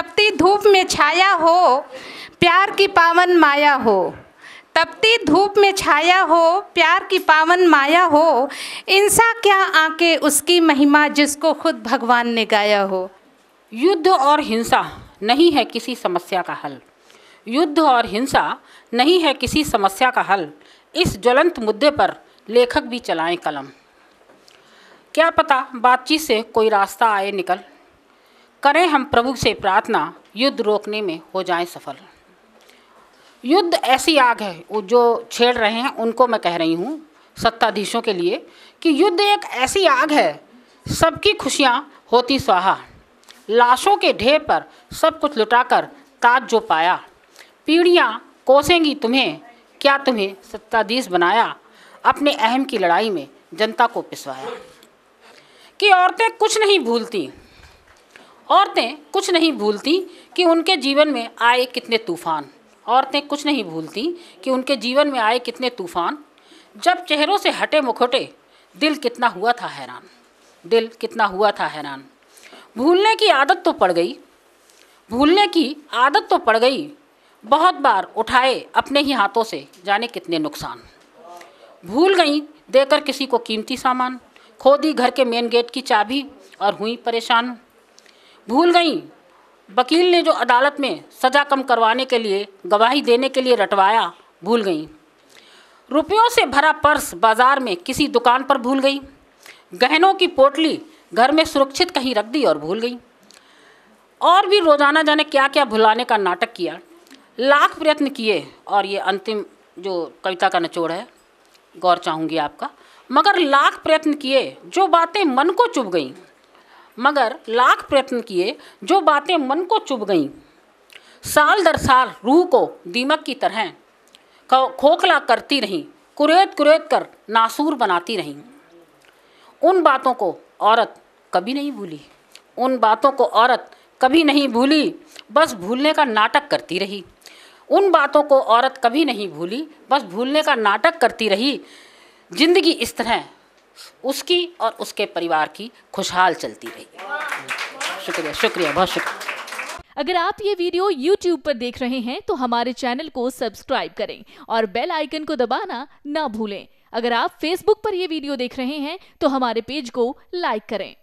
तपती धूप में छाया हो प्यार की पावन माया हो तपती धूप में छाया हो प्यार की पावन माया हो इंसा क्या आके उसकी महिमा जिसको खुद भगवान ने गाया हो युद्ध और हिंसा नहीं है किसी समस्या का हल युद्ध और हिंसा नहीं है किसी समस्या का हल इस ज्वलंत मुद्दे पर लेखक भी चलाएं कलम क्या पता बातचीत से कोई रास्ता आए निकल करें हम प्रभु से प्रार्थना युद्ध रोकने में हो जाए सफल युद्ध ऐसी आग है वो जो छेड़ रहे हैं उनको मैं कह रही हूँ सत्ताधीशों के लिए कि युद्ध एक ऐसी आग है सबकी खुशियाँ होती स्वाहा लाशों के ढेर पर सब कुछ लुटाकर ताज जो पाया पीढ़ियाँ कोसेंगी तुम्हें क्या तुम्हें सत्ताधीश बनाया अपने अहम की लड़ाई में जनता को पिसवाया कि औरतें कुछ नहीं भूलती औरतें कुछ नहीं भूलती कि उनके जीवन में आए कितने तूफ़ान औरतें कुछ नहीं भूलती कि उनके जीवन में आए कितने तूफ़ान जब चेहरों से हटे मुखोटे दिल कितना हुआ था हैरान दिल कितना हुआ था हैरान भूलने की आदत तो पड़ गई भूलने की आदत तो पड़ गई बहुत बार उठाए अपने ही हाथों से जाने कितने नुकसान भूल गई देकर किसी को कीमती सामान खो दी घर के मेन गेट की चाबी और हुई परेशान भूल गई वकील ने जो अदालत में सज़ा कम करवाने के लिए गवाही देने के लिए रटवाया भूल गई रुपयों से भरा पर्स बाजार में किसी दुकान पर भूल गई गहनों की पोटली घर में सुरक्षित कहीं रख दी और भूल गई और भी रोज़ाना जाने क्या क्या भुलाने का नाटक किया लाख प्रयत्न किए और ये अंतिम जो कविता का निचोड़ है गौर चाहूँगी आपका मगर लाख प्रयत्न किए जो बातें मन को चुभ गईं मगर लाख प्रयत्न किए जो बातें मन को चुभ गईं साल दर साल रूह को दीमक की तरह खोखला करती रहीं कुरेद कुरेद कर नासूर बनाती रहीं उन बातों को औरत कभी नहीं भूली उन बातों को औरत कभी नहीं भूली बस भूलने का नाटक करती रही उन बातों को औरत कभी नहीं भूली बस भूलने का नाटक करती रही जिंदगी इस तरह उसकी और उसके परिवार की खुशहाल चलती रही शुक्रिया शुक्रिया बहुत शुक्रिया अगर आप ये वीडियो YouTube पर देख रहे हैं तो हमारे चैनल को सब्सक्राइब करें और बेल आइकन को दबाना ना भूलें अगर आप Facebook पर यह वीडियो देख रहे हैं तो हमारे पेज को लाइक करें